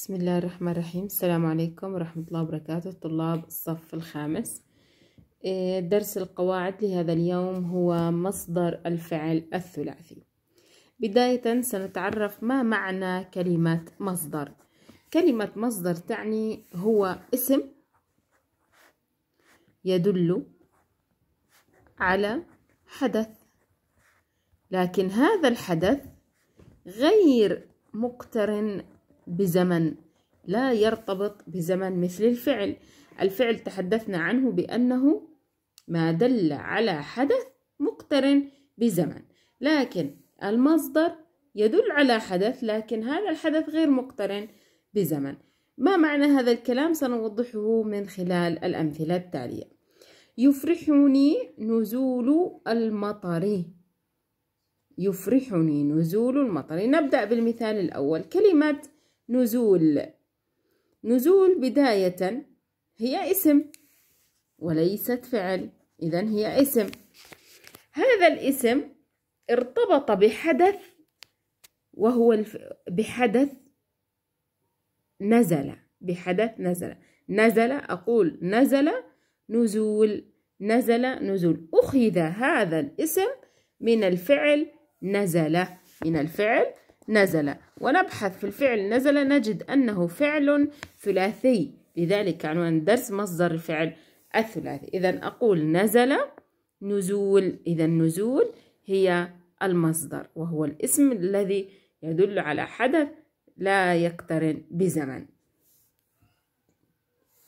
بسم الله الرحمن الرحيم السلام عليكم ورحمة الله وبركاته طلاب الصف الخامس درس القواعد لهذا اليوم هو مصدر الفعل الثلاثي بداية سنتعرف ما معنى كلمة مصدر كلمة مصدر تعني هو اسم يدل على حدث لكن هذا الحدث غير مقترن بزمن لا يرتبط بزمن مثل الفعل الفعل تحدثنا عنه بأنه ما دل على حدث مقترن بزمن لكن المصدر يدل على حدث لكن هذا الحدث غير مقترن بزمن ما معنى هذا الكلام سنوضحه من خلال الأمثلة التالية يفرحني نزول المطر يفرحني نزول المطر نبدأ بالمثال الأول كلمة نزول نزول بداية هي اسم وليست فعل إذا هي اسم هذا الاسم ارتبط بحدث وهو الف... بحدث نزل بحدث نزل نزل أقول نزل نزول نزل نزول أخذ هذا الاسم من الفعل نزل من الفعل نزل ونبحث في الفعل نزل نجد أنه فعل ثلاثي لذلك عنوان الدرس مصدر الفعل الثلاثي إذا أقول نزل نزول إذا النزول هي المصدر وهو الاسم الذي يدل على حدث لا يقترن بزمن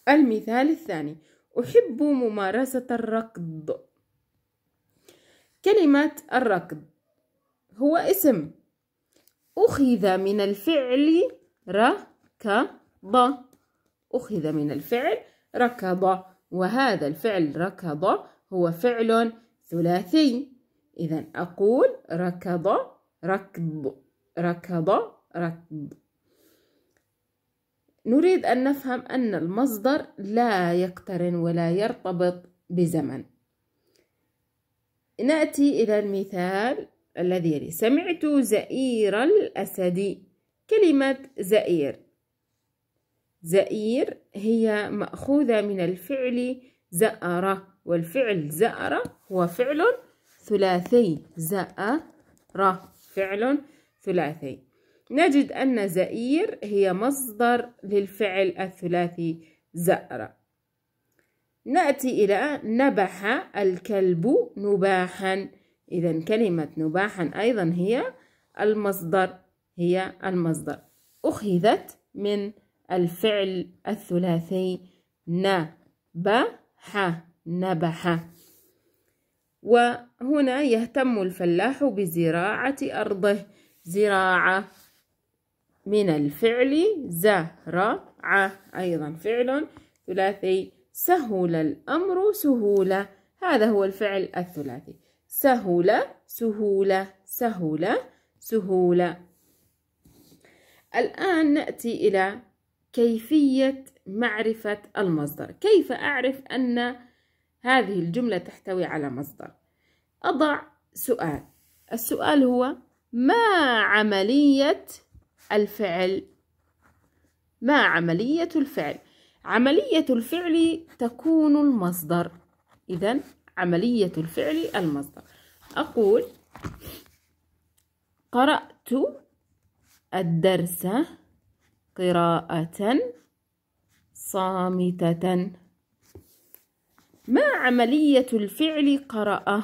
المثال الثاني أحب ممارسة الركض كلمة الركض هو اسم أخذ من الفعل ركض أخذ من الفعل ركض وهذا الفعل ركض هو فعل ثلاثي إذا أقول ركض ركض ركض ركض نريد أن نفهم أن المصدر لا يقترن ولا يرتبط بزمن نأتي إلى المثال الذي يلي سمعت زئير الأسد كلمة زئير زئير هي مأخوذة من الفعل زأرة والفعل زأرة هو فعل ثلاثي زأرة فعل ثلاثي نجد أن زئير هي مصدر للفعل الثلاثي زأرة نأتي إلى نبح الكلب نباحاً إذا كلمة نباحا أيضا هي المصدر هي المصدر أخذت من الفعل الثلاثي نبح نبح وهنا يهتم الفلاح بزراعة أرضه زراعة من الفعل زرع أيضا فعل ثلاثي سهل الأمر سهولة هذا هو الفعل الثلاثي سهولة سهولة سهولة سهولة الآن نأتي إلى كيفية معرفة المصدر كيف أعرف أن هذه الجملة تحتوي على مصدر أضع سؤال السؤال هو ما عملية الفعل ما عملية الفعل عملية الفعل تكون المصدر إذا عملية الفعل المصدر أقول قرأت الدرس قراءة صامتة ما عملية الفعل قرأ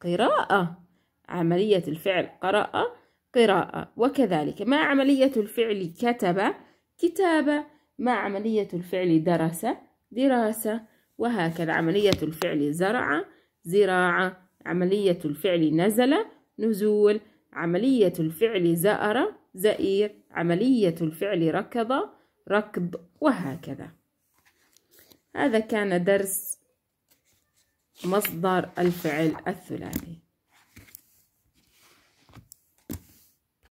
قراءة عملية الفعل قرأ قراءة وكذلك ما عملية الفعل كتب كتابة ما عملية الفعل درس دراسة وهكذا عملية الفعل زرع زراعة عملية الفعل نزل نزول عملية الفعل زأر زئير عملية الفعل ركض ركض وهكذا هذا كان درس مصدر الفعل الثلاثي